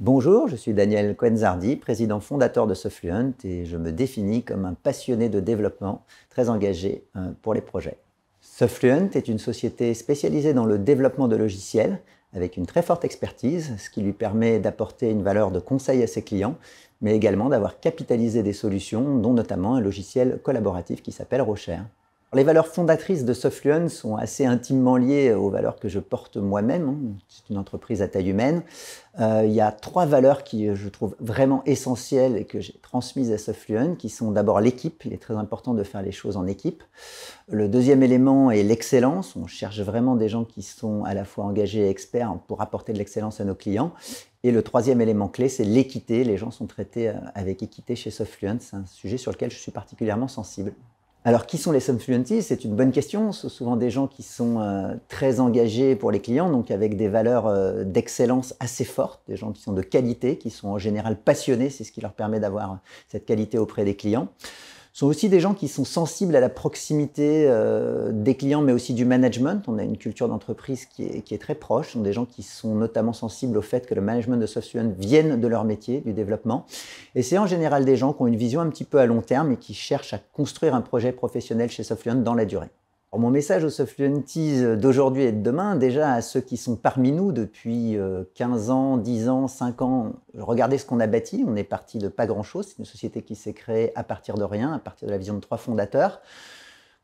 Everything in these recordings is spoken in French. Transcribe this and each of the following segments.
Bonjour, je suis Daniel Quenzardi, président fondateur de Sofluent et je me définis comme un passionné de développement très engagé euh, pour les projets. Sofluent est une société spécialisée dans le développement de logiciels avec une très forte expertise, ce qui lui permet d'apporter une valeur de conseil à ses clients, mais également d'avoir capitalisé des solutions, dont notamment un logiciel collaboratif qui s'appelle Rocher les valeurs fondatrices de Softluon sont assez intimement liées aux valeurs que je porte moi-même. Hein. C'est une entreprise à taille humaine. Euh, il y a trois valeurs qui euh, je trouve vraiment essentielles et que j'ai transmises à Softluon, qui sont d'abord l'équipe. Il est très important de faire les choses en équipe. Le deuxième élément est l'excellence. On cherche vraiment des gens qui sont à la fois engagés et experts pour apporter de l'excellence à nos clients. Et le troisième élément clé, c'est l'équité. Les gens sont traités euh, avec équité chez Softfluent. C'est un sujet sur lequel je suis particulièrement sensible. Alors, qui sont les subfluentistes C'est une bonne question. Ce sont souvent des gens qui sont euh, très engagés pour les clients, donc avec des valeurs euh, d'excellence assez fortes, des gens qui sont de qualité, qui sont en général passionnés, c'est ce qui leur permet d'avoir euh, cette qualité auprès des clients sont aussi des gens qui sont sensibles à la proximité euh, des clients, mais aussi du management. On a une culture d'entreprise qui est, très proche. Ce sont des gens qui sont notamment sensibles au fait que le management de SoftStudent vienne de leur métier, du développement. Et c'est en général des gens qui ont une vision un petit peu à long terme et qui cherchent à construire un projet professionnel chez SoftStudent dans la durée mon message aux Sofluenties d'aujourd'hui et de demain, déjà à ceux qui sont parmi nous depuis 15 euh, ans, 10 ans, 5 ans, regardez ce qu'on a bâti. On est parti de pas grand-chose. C'est une société qui s'est créée à partir de rien, à partir de la vision de trois fondateurs.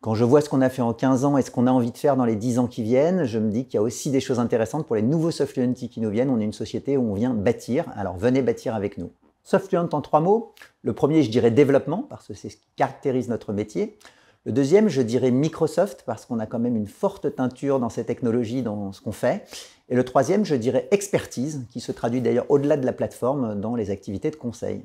Quand je vois ce qu'on a fait en 15 ans et ce qu'on a envie de faire dans les 10 ans qui viennent, je me dis qu'il y a aussi des choses intéressantes pour les nouveaux Sofluenties qui nous viennent. On est une société où on vient bâtir. Alors venez bâtir avec nous. Sofluent en trois mots. Le premier, je dirais développement, parce que c'est ce qui caractérise notre métier. Le deuxième, je dirais Microsoft, parce qu'on a quand même une forte teinture dans ces technologies, dans ce qu'on fait. Et le troisième, je dirais expertise, qui se traduit d'ailleurs au-delà de la plateforme dans les activités de conseil.